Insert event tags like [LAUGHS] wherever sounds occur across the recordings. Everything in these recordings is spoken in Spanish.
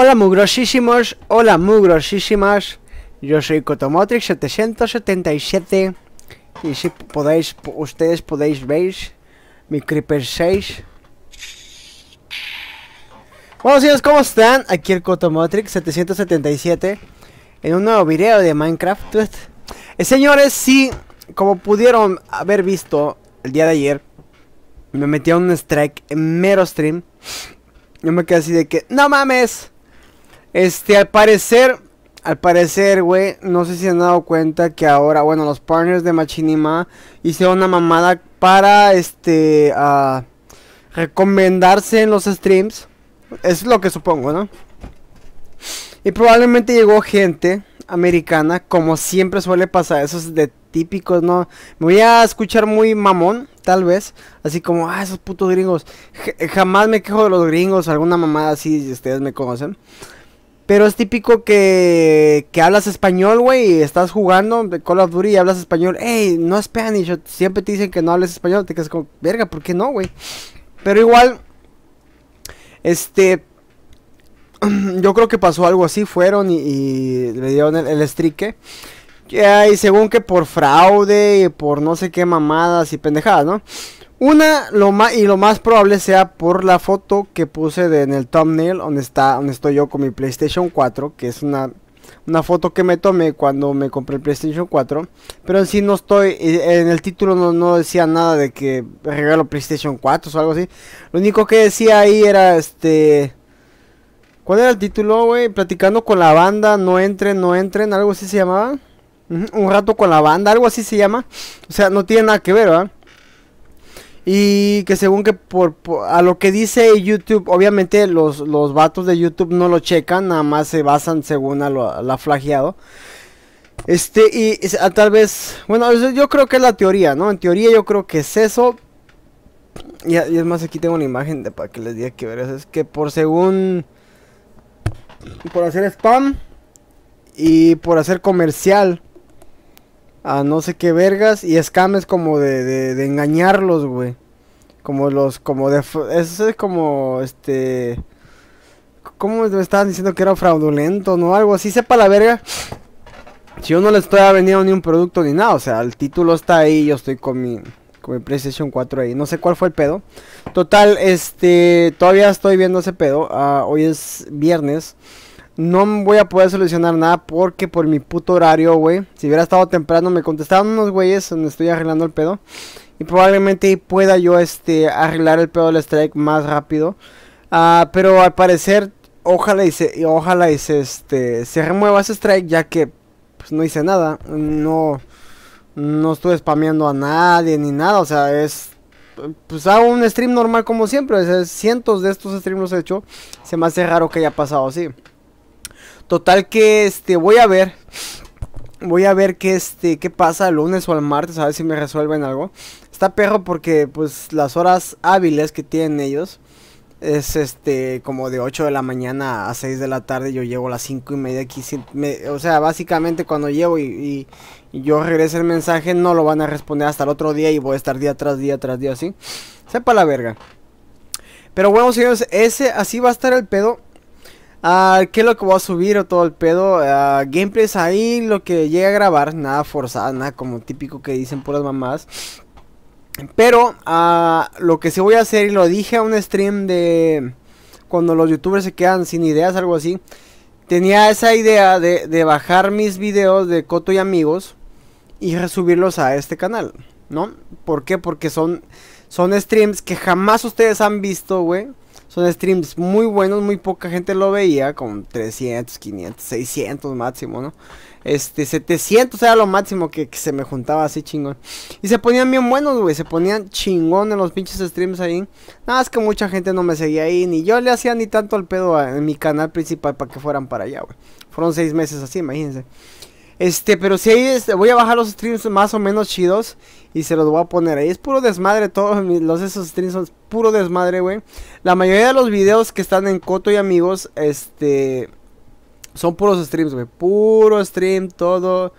Hola mugrosísimos, hola mugrosísimas, yo soy Cotomotrix777 y si podéis, ustedes podéis ver mi Creeper 6 Bueno señores, ¿cómo están? Aquí el Cotomotrix777 en un nuevo video de Minecraft eh, Señores, sí, como pudieron haber visto el día de ayer Me metí a un strike en mero stream Yo me quedé así de que, ¡no mames! Este, al parecer, al parecer, güey, no sé si han dado cuenta que ahora, bueno, los partners de Machinima hicieron una mamada para, este, a ah, recomendarse en los streams. Es lo que supongo, ¿no? Y probablemente llegó gente americana, como siempre suele pasar, esos de típicos, ¿no? Me voy a escuchar muy mamón, tal vez, así como, ah, esos putos gringos. jamás me quejo de los gringos, alguna mamada así, si ustedes me conocen. Pero es típico que, hablas español, güey, y estás jugando de Call of Duty y hablas español. Ey, no es Spanish, siempre te dicen que no hables español, te quedas como, verga, ¿por qué no, güey? Pero igual, este, [CLEARS THROAT] yo creo que pasó algo así, fueron y, le dieron el, strike ¿eh? Que Y según que por fraude y por no sé qué mamadas y pendejadas, ¿no? Una lo y lo más probable sea por la foto que puse en el thumbnail donde, está, donde estoy yo con mi PlayStation 4, que es una, una foto que me tomé cuando me compré el PlayStation 4. Pero en sí no estoy, en el título no, decía nada de que regalo PlayStation 4 o algo así. Lo único que decía ahí era este... ¿Cuál era el título, güey? Platicando con la banda, no entren, no entren, algo así se llamaba. un rato con la banda, algo así se llama. O sea, no tiene nada que ver, ¿verdad? Y que según que por, a lo que dice YouTube, obviamente los, los vatos de YouTube no lo checan, nada más se basan según a lo, a la flagiado. Este, y tal vez, bueno, yo creo que es la teoría, ¿no? En teoría yo creo que es eso. Y, es más, aquí tengo una imagen de para que les diga que ver. Es que por según, por hacer spam y por hacer comercial a no sé qué vergas y es como de, de engañarlos, güey. Como los, como de, eso es como, este, ¿cómo me estaban diciendo que era fraudulento, no? Algo así, sepa la verga. Si yo no le estoy vendiendo ni un producto ni nada, o sea, el título está ahí, yo estoy con mi, con mi PlayStation 4 ahí, no sé cuál fue el pedo. Total, este, todavía estoy viendo ese pedo, ah, hoy es viernes. No voy a poder solucionar nada porque por mi puto horario, güey. Si hubiera estado temprano me contestaban unos güeyes donde estoy arreglando el pedo. Y probablemente pueda yo este, arreglar el pedo del strike más rápido. Ah, pero al parecer, ojalá y se, ojalá este, se remueva ese strike ya que pues, no hice nada. No, no estuve spameando a nadie ni nada. O sea, es pues hago un stream normal como siempre. cientos de estos streams he hecho. Se me hace raro que haya pasado así. Total que este voy a ver. Voy a ver qué este qué pasa el lunes o el martes, a ver si me resuelven algo. Está perro porque pues las horas hábiles que tienen ellos es este como de 8 de la mañana a 6 de la tarde, yo llego a las 5 y media aquí, o sea, básicamente cuando llego y, yo regreso el mensaje no lo van a responder hasta el otro día y voy a estar día tras día tras día así. Sepa la verga. Pero bueno, señores, ese así va a estar el pedo. Ah, ¿Qué es lo que voy a subir o todo el pedo? Gameplay ah, gameplays ahí, lo que llegue a grabar, nada forzada, nada como típico que dicen puras mamás. Pero a ah, lo que sí voy a hacer, y lo dije a un stream de cuando los youtubers se quedan sin ideas, algo así. Tenía esa idea de, de bajar mis videos de Coto y amigos y resubirlos a este canal, ¿no? ¿Por qué? Porque son, son streams que jamás ustedes han visto, güey. Son streams muy buenos, muy poca gente lo veía, con 300, 500, 600 máximo, ¿no? Este, 700 era lo máximo que, se me juntaba así chingón. Y se ponían bien buenos, güey, se ponían chingón en los pinches streams ahí. Nada, más que mucha gente no me seguía ahí, ni yo le hacía ni tanto al pedo a, en mi canal principal para que fueran para allá, güey. Fueron seis meses así, imagínense. Este, pero si hay, voy a bajar los streams más o menos chidos y se los voy a poner ahí. Es puro desmadre, todos los, esos streams son puro desmadre, güey. La mayoría de los videos que están en Coto y amigos, este, son puros streams, güey. Puro stream, todo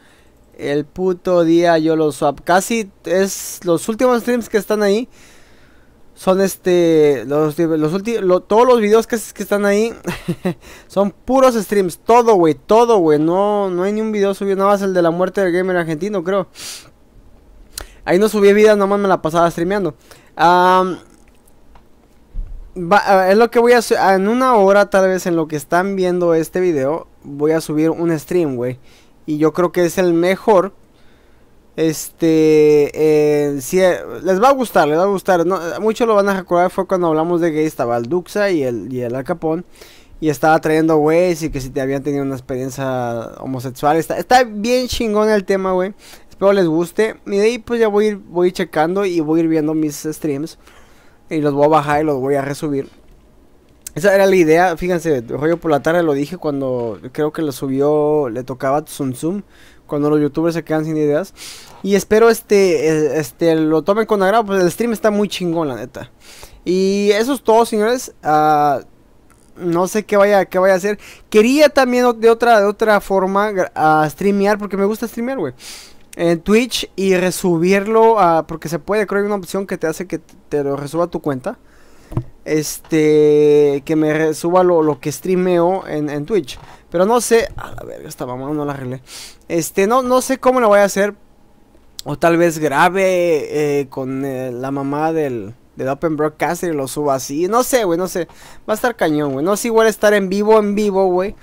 el puto día yo los swap. Casi es los últimos streams que están ahí son este los, últimos todos los videos que, están ahí [LAUGHS] son puros streams todo güey todo güey no hay ni un video subido nada más el de la muerte del gamer argentino creo ahí no subí vida nomás me la pasaba streameando es lo que voy a en una hora tal vez en lo que están viendo este video voy a subir un stream güey y yo creo que es el mejor este, eh, si, eh, les va a gustar, les va a gustar. muchos lo van a recordar, fue cuando hablamos de que estaba el Duxa y el, y el Y estaba trayendo güeyes y que si te habían tenido una experiencia homosexual. Está, está bien chingón el tema, güey. Espero les guste. Y de ahí pues ya voy a ir, voy checando y voy a ir viendo mis streams. Y los voy a bajar y los voy a resubir. Esa era la idea, fíjense, rollo por la tarde lo dije cuando creo que lo subió, le tocaba Tsun Zoom cuando los youtubers se quedan sin ideas. Y espero este, eh, este lo tomen con agrado, pues el stream está muy chingón, la neta. Y eso es todo, señores. Ah, no sé qué vaya, qué vaya a hacer. Quería también de otra, de otra forma a streamear, porque me gusta streamear, güey. En Twitch y resubirlo, ah, porque se puede, creo hay una opción que te hace que te lo resuba tu cuenta. Este, que me resuba lo, que streameo en, en Twitch. Pero no sé. A ver, esta mamá no la arreglé. Este, no, no sé cómo lo voy a hacer. O tal vez grabe eh, con eh, la mamá del, Open Broadcaster y lo suba así. No sé, güey, no sé. Va a estar cañón, güey. No es igual estar en vivo, en vivo, güey.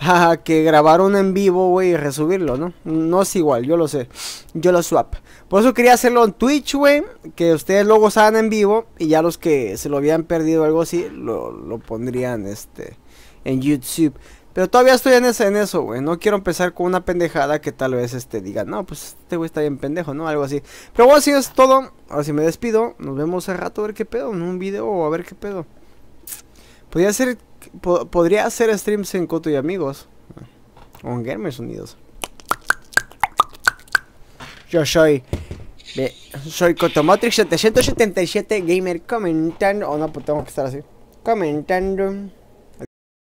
[LAUGHS] que grabar un en vivo, güey, y resubirlo, ¿no? No es igual, yo lo sé. Yo lo swap. Por eso quería hacerlo en Twitch, güey. Que ustedes luego gozaran en vivo. Y ya los que se lo habían perdido o algo así, lo, lo pondrían este, en YouTube. Pero todavía estoy en, en eso, güey. No quiero empezar con una pendejada que tal vez este diga, no, pues este güey está bien pendejo, ¿no? Algo así. Pero bueno, así es todo. Ahora sí me despido. Nos vemos al rato a ver qué pedo. En un video o a ver qué pedo. Podría hacer, podría hacer streams en Coto y Amigos. O en Gamers Unidos. Yo soy. soy soy Matrix 777 Gamer comentando. O oh, no, pues tengo que estar así. Comentando.